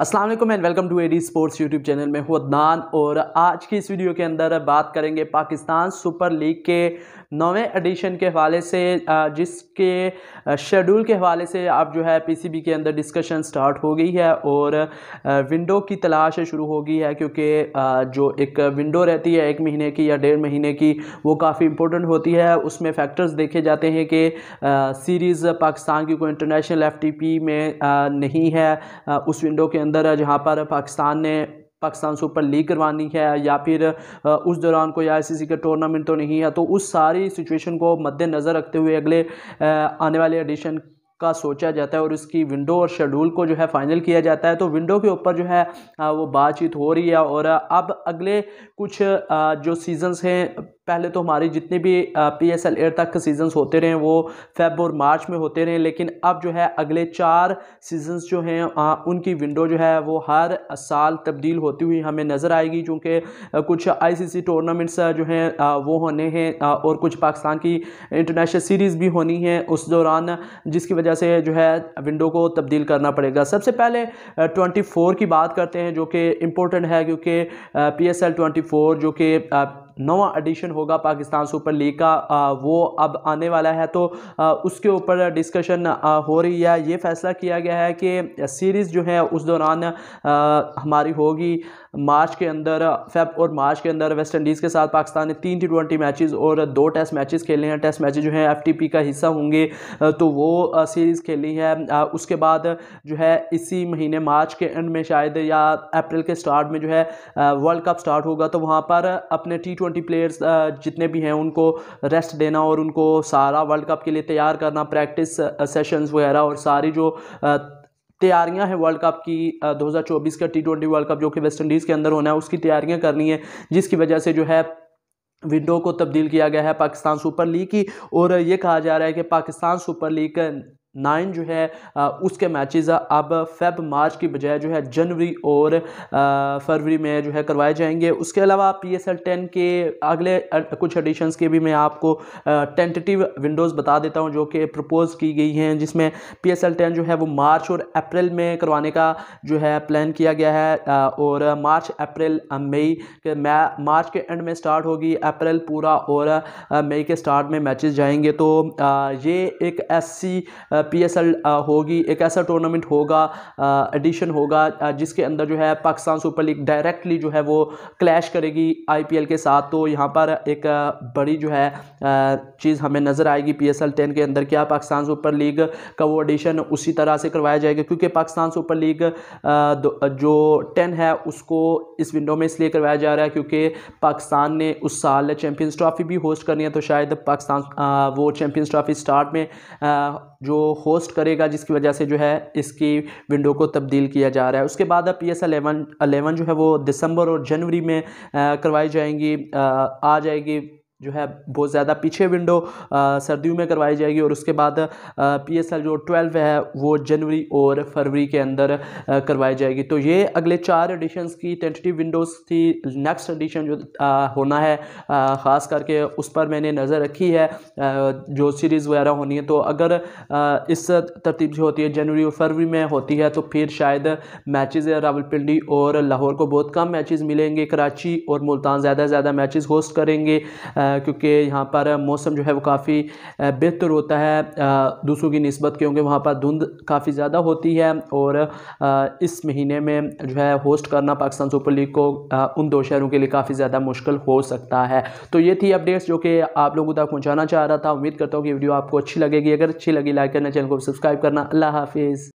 Aslam and welcome to A D sports YouTube channel में हुदनान और आज की इस वीडियो के अंदर बात करेंगे पाकिस्तान सुपर लीग के नौवें एडिशन के हवाले से जिसके शेड्यूल के हवाले से अब जो है पीसीबी के अंदर डिस्कशन स्टार्ट हो गई है और विंडो की तलाश शुरू हो गई है क्योंकि जो एक विंडो रहती है एक महीने की या डेढ़ महीने की वो काफ़ी इंपॉर्टेंट होती है उसमें फैक्टर्स देखे जाते हैं कि सीरीज़ पाकिस्तान की कोई इंटरनेशनल एफ में नहीं है उस विंडो के अंदर जहाँ पर पाकिस्तान ने पाकिस्तान सुपर लीग करवानी है या फिर उस दौरान कोई आईसीसी का टूर्नामेंट तो नहीं है तो उस सारी सिचुएशन को मद्देनज़र रखते हुए अगले आने वाले एडिशन का सोचा जाता है और इसकी विंडो और शेड्यूल को जो है फाइनल किया जाता है तो विंडो के ऊपर जो है वो बातचीत हो रही है और अब अगले कुछ जो सीजन्स हैं पहले तो हमारी जितनी भी पी एस एल एयर तक के सीजन्स होते रहे वो फेब और मार्च में होते रहे लेकिन अब जो है अगले चार सीजन्स जो हैं उनकी विंडो जो है वो हर साल तब्दील होती हुई हमें नज़र आएगी चूँकि कुछ आईसीसी टूर्नामेंट्स जो हैं वो होने हैं और कुछ पाकिस्तान की इंटरनेशनल सीरीज़ भी होनी है उस दौरान जिसकी वजह से जो है विंडो को तब्दील करना पड़ेगा सबसे पहले ट्वेंटी फोर की बात करते हैं जो कि इम्पोर्टेंट है क्योंकि P S L twenty four जो कि नवा एडिशन होगा पाकिस्तान सुपर लीग का आ, वो अब आने वाला है तो आ, उसके ऊपर डिस्कशन हो रही है ये फैसला किया गया है कि सीरीज़ जो है उस दौरान हमारी होगी मार्च के अंदर फेब और मार्च के अंदर वेस्ट इंडीज़ के साथ पाकिस्तान ने तीन टी ट्वेंटी मैचेज़ और दो टेस्ट मैचेस खेले हैं टेस्ट मैचेज जो हैं एफ का हिस्सा होंगे तो वो सीरीज़ खेली है उसके बाद जो है इसी महीने मार्च के एंड में शायद या अप्रैल के स्टार्ट में जो है वर्ल्ड कप स्टार्ट होगा तो वहाँ पर अपने टी ट्वेंटी प्लेयर्स जितने भी हैं उनको रेस्ट देना और उनको सारा वर्ल्ड कप के लिए तैयार करना प्रैक्टिस सेशंस वगैरह और सारी जो तैयारियां हैं वर्ल्ड कप की 2024 का टी ट्वेंटी वर्ल्ड कप जो कि वेस्ट इंडीज़ के अंदर होना है उसकी तैयारियां करनी है जिसकी वजह से जो है विंडो को तब्दील किया गया है पाकिस्तान सुपर लीग की और ये कहा जा रहा है कि पाकिस्तान सुपर लीग नाइन जो है उसके मैचेस अब फेब मार्च की बजाय जो है जनवरी और फरवरी में जो है करवाए जाएंगे उसके अलावा पी एस एल टेन के अगले कुछ एडिशंस के भी मैं आपको टेंटेटिव विंडोज़ बता देता हूँ जो कि प्रपोज़ की गई हैं जिसमें पी एस एल टेन जो है वो मार्च और अप्रैल में करवाने का जो है प्लान किया गया है और मार्च अप्रैल मई के मार्च के एंड में स्टार्ट होगी अप्रैल पूरा और मई के स्टार्ट में मैचेस जाएंगे तो ये एक ऐसी पी एस एल होगी एक ऐसा टूर्नामेंट होगा एडिशन uh, होगा uh, जिसके अंदर जो है पाकिस्तान सुपर लीग डायरेक्टली जो है वो क्लैश करेगी आई पी एल के साथ तो यहाँ पर एक uh, बड़ी जो है चीज़ हमें नज़र आएगी पी एस एल टेन के अंदर क्या पाकिस्तान सुपर लीग का वो एडिशन उसी तरह से करवाया जाएगा क्योंकि पाकिस्तान सुपर लीग जो टेन है उसको इस विंडो में इसलिए करवाया जा रहा है क्योंकि पाकिस्तान ने उस साल चैम्पियंस ट्रॉफी भी होस्ट करनी है तो शायद पाकिस्तान वो चैम्पियंस ट्रॉफी स्टार्ट में जो होस्ट करेगा जिसकी वजह से जो है इसकी विंडो को तब्दील किया जा रहा है उसके बाद अब पी एस अलेवन अलेवन जो है वो दिसंबर और जनवरी में करवाई जाएंगी आ जाएगी जो है बहुत ज़्यादा पीछे विंडो सर्दियों में करवाई जाएगी और उसके बाद पी एस एल जो ट्वेल्व है वो जनवरी और फरवरी के अंदर करवाई जाएगी तो ये अगले चार एडिशंस की टेंटेटिव विंडोज़ थी नेक्स्ट एडिशन जो आ, होना है आ, ख़ास करके उस पर मैंने नज़र रखी है आ, जो सीरीज़ वगैरह होनी है तो अगर आ, इस तरतीब जो होती है जनवरी और फरवरी में होती है तो फिर शायद मैचेस रावलपिंडी और लाहौर को बहुत कम मैचेस मिलेंगे कराची और मुल्तान ज़्यादा से ज़्यादा मैचेस होस्ट करेंगे आ, क्योंकि यहाँ पर मौसम जो है वो काफ़ी बेहतर होता है दूसरों की नस्बत क्योंकि वहाँ पर धुंध काफ़ी ज़्यादा होती है और इस महीने में जो है होस्ट करना पाकिस्तान सुपर लीग को उन दो शहरों के लिए काफ़ी ज़्यादा मुश्किल हो सकता है तो ये थी अपडेट्स जो कि आप लोगों तक पहुँचाना चाह रहा था उम्मीद करता हूँ कि वीडियो आपको अच्छी लगेगी अगर अच्छी लगी लाइक करना चैनल को सब्सक्राइब करना अल्लाह हाफिज़